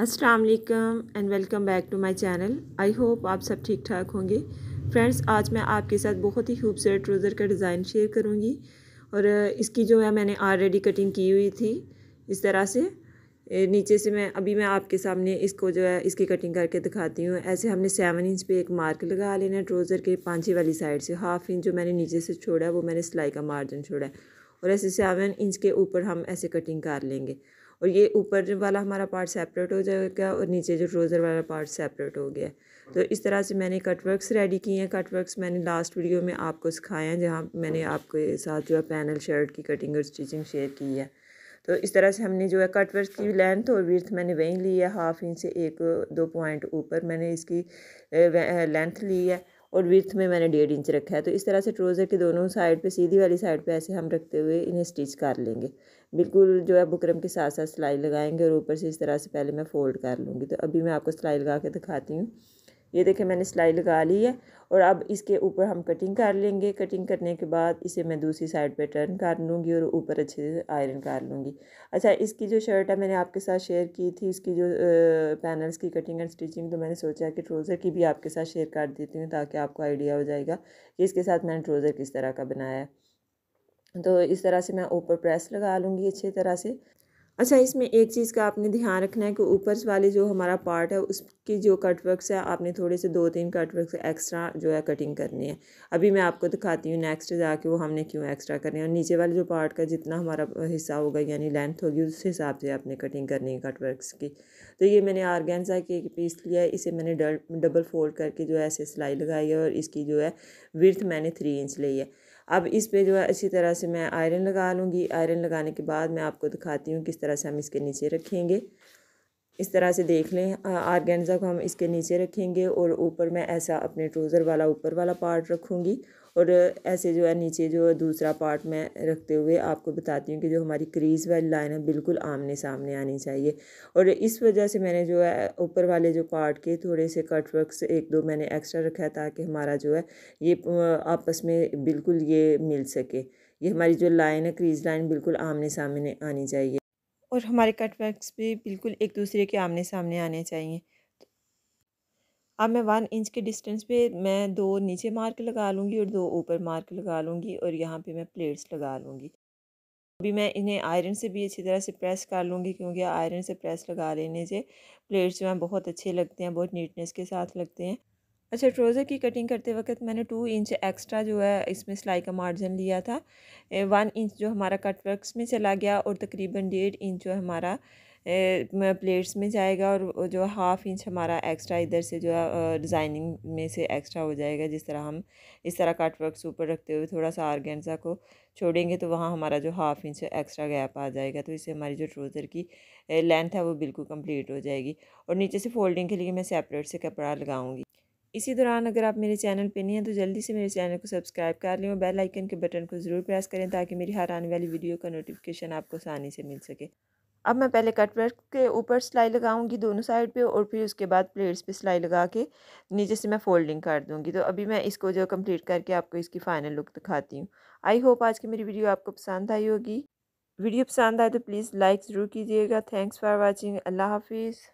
असलकम and welcome back to my channel I hope आप सब ठीक ठाक होंगे फ्रेंड्स आज मैं आपके साथ बहुत ही खूबसूरत ट्रोज़र का डिज़ाइन शेयर करूँगी और इसकी जो है मैंने ऑलरेडी कटिंग की हुई थी इस तरह से नीचे से मैं अभी मैं आपके सामने इसको जो है इसकी कटिंग करके दिखाती हूँ ऐसे हमने सेवन इंच पे एक मार्क लगा लेना है ट्रोज़र के पाँचे वाली साइड से हाफ इंच जो मैंने नीचे से छोड़ा है वो मैंने सिलाई का मार्जिन छोड़ा है और ऐसे सेवन इंच के ऊपर हम ऐसे कटिंग कर लेंगे और ये ऊपर वाला हमारा पार्ट सेपरेट हो जाएगा और नीचे जो ट्रोज़र वाला पार्ट सेपरेट हो गया तो इस तरह से मैंने कट रेडी किए हैं कट वर्क्स मैंने लास्ट वीडियो में आपको सिखाया है जहाँ मैंने आपके साथ जो है पैनल शर्ट की कटिंग और स्टिचिंग शेयर की है तो इस तरह से हमने जो है कट वर्क की लेंथ और विर्थ मैंने वहीं ली है हाफ इंच से एक दो पॉइंट ऊपर मैंने इसकी लेंथ ली है और विथ में मैंने डेढ़ इंच रखा है तो इस तरह से ट्रोज़र के दोनों साइड पे सीधी वाली साइड पे ऐसे हम रखते हुए इन्हें स्टिच कर लेंगे बिल्कुल जो है बुकरम के साथ साथ सिलाई लगाएंगे और ऊपर से इस तरह से पहले मैं फ़ोल्ड कर लूँगी तो अभी मैं आपको सिलाई लगा के दिखाती हूँ ये देखें मैंने सिलाई लगा ली है और अब इसके ऊपर हम कटिंग कर लेंगे कटिंग करने के बाद इसे मैं दूसरी साइड पे टर्न कर लूँगी और ऊपर अच्छे से आयरन कर लूँगी अच्छा इसकी जो शर्ट है मैंने आपके साथ शेयर की थी इसकी जो पैनल्स की कटिंग एंड स्टिचिंग तो मैंने सोचा कि ट्रोज़र की भी आपके साथ शेयर कर देती हूँ ताकि आपको आइडिया हो जाएगा कि इसके साथ मैंने ट्रोज़र किस तरह का बनाया है तो इस तरह से मैं ऊपर प्रेस लगा लूँगी अच्छी तरह से अच्छा इसमें एक चीज़ का आपने ध्यान रखना है कि ऊपर वाले जो हमारा पार्ट है उसकी जो कट वर्कस है आपने थोड़े से दो तीन कट वर्क एक्स्ट्रा जो है कटिंग करनी है अभी मैं आपको दिखाती हूँ नेक्स्ट जाके वो हमने क्यों एक्स्ट्रा करनी है और नीचे वाले जो पार्ट का जितना हमारा हिस्सा होगा यानी लेंथ होगी उस हिसाब से आपने कटिंग करनी है कट वर्कस की तो ये मैंने आर्गेंजा की एक पीस लिया है इसे मैंने डबल फोल्ड करके जो है ऐसे सिलाई लगाई है और इसकी जो है विर्थ मैंने थ्री इंच ली है अब इस पे जो है अच्छी तरह से मैं आयरन लगा लूँगी आयरन लगाने के बाद मैं आपको दिखाती हूँ किस तरह से हम इसके नीचे रखेंगे इस तरह से देख लें आर्गेन्जा को हम इसके नीचे रखेंगे और ऊपर मैं ऐसा अपने ट्रोज़र वाला ऊपर वाला पार्ट रखूँगी और ऐसे जो है नीचे जो दूसरा पार्ट मैं रखते हुए आपको बताती हूँ कि जो हमारी क्रीज़ वाली लाइन है बिल्कुल आमने सामने आनी चाहिए और इस वजह से मैंने जो है ऊपर वाले जो पार्ट के थोड़े से कट वर्क एक दो मैंने एक्स्ट्रा रखा है ताकि हमारा जो है ये आपस में बिल्कुल ये मिल सके ये हमारी जो लाइन है क्रीज़ लाइन बिल्कुल आमने सामने आनी चाहिए और हमारे कटवर्क्स भी बिल्कुल एक दूसरे के आमने सामने आने चाहिए अब मैं वन इंच के डिस्टेंस पे मैं दो नीचे मार्क लगा लूँगी और दो ऊपर मार्क लगा लूँगी और यहाँ पे मैं प्लेट्स लगा लूँगी अभी मैं इन्हें आयरन से भी अच्छी तरह से प्रेस कर लूँगी क्योंकि आयरन से प्रेस लगा लेने से प्लेट्स जो हैं बहुत अच्छे लगते हैं बहुत नीटनेस के साथ लगते हैं अच्छा ट्रोज़र की कटिंग करते वक्त मैंने टू इंच एक्स्ट्रा जो है इसमें सिलाई का मार्जिन लिया था वन इंच जो हमारा कट वर्कस में चला गया और तकरीबन डेढ़ इंच जो हमारा प्लेट्स में जाएगा और जो हाफ़ इंच हमारा एक्स्ट्रा इधर से जो है डिज़ाइनिंग में से एक्स्ट्रा हो जाएगा जिस तरह हम इस तरह कट वर्क्स ऊपर रखते हुए थोड़ा सा आर्गेंजा को छोड़ेंगे तो वहाँ हमारा जो हाफ़ इंच एक्स्ट्रा गैप आ जाएगा तो इससे हमारी जो ट्रोज़र की लेंथ है वो बिल्कुल कम्प्लीट हो जाएगी और नीचे से फोल्डिंग के लिए मैं सेपरेट से कपड़ा लगाऊँगी इसी दौरान अगर आप मेरे चैनल पे नहीं हैं तो जल्दी से मेरे चैनल को सब्सक्राइब कर लें और बेल आइकन के बटन को ज़रूर प्रेस करें ताकि मेरी हर आने वाली वीडियो का नोटिफिकेशन आपको आसानी से मिल सके अब मैं पहले कटवर्क के ऊपर सिलाई लगाऊंगी दोनों साइड पे और फिर उसके बाद प्लेट्स पे सिलाई लगा के नीचे से मैं फोल्डिंग कर दूंगी तो अभी मैं इसको जो कंप्लीट करके आपको इसकी फ़ाइनल लुक दिखाती हूँ आई होप आज की मेरी वीडियो आपको पसंद आई होगी वीडियो पसंद आए तो प्लीज़ लाइक ज़रूर कीजिएगा थैंक्स फॉर वॉचिंग अल्लाह हाफिज़